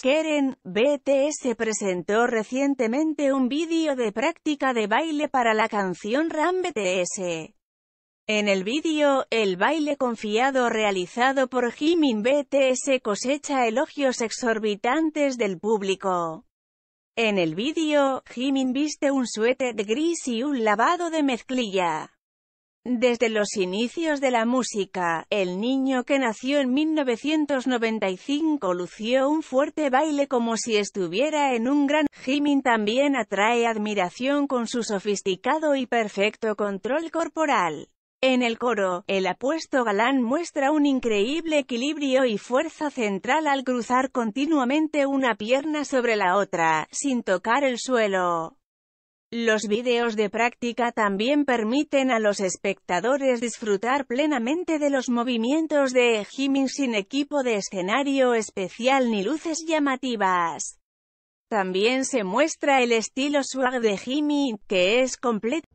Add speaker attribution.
Speaker 1: Keren, BTS presentó recientemente un vídeo de práctica de baile para la canción Ram BTS. En el vídeo, el baile confiado realizado por Jimin BTS cosecha elogios exorbitantes del público. En el vídeo, Jimin viste un suéter gris y un lavado de mezclilla. Desde los inicios de la música, el niño que nació en 1995 lució un fuerte baile como si estuviera en un gran... Jimin también atrae admiración con su sofisticado y perfecto control corporal. En el coro, el apuesto galán muestra un increíble equilibrio y fuerza central al cruzar continuamente una pierna sobre la otra, sin tocar el suelo. Los vídeos de práctica también permiten a los espectadores disfrutar plenamente de los movimientos de Jimin sin equipo de escenario especial ni luces llamativas. También se muestra el estilo swag de Jimmy, que es completo.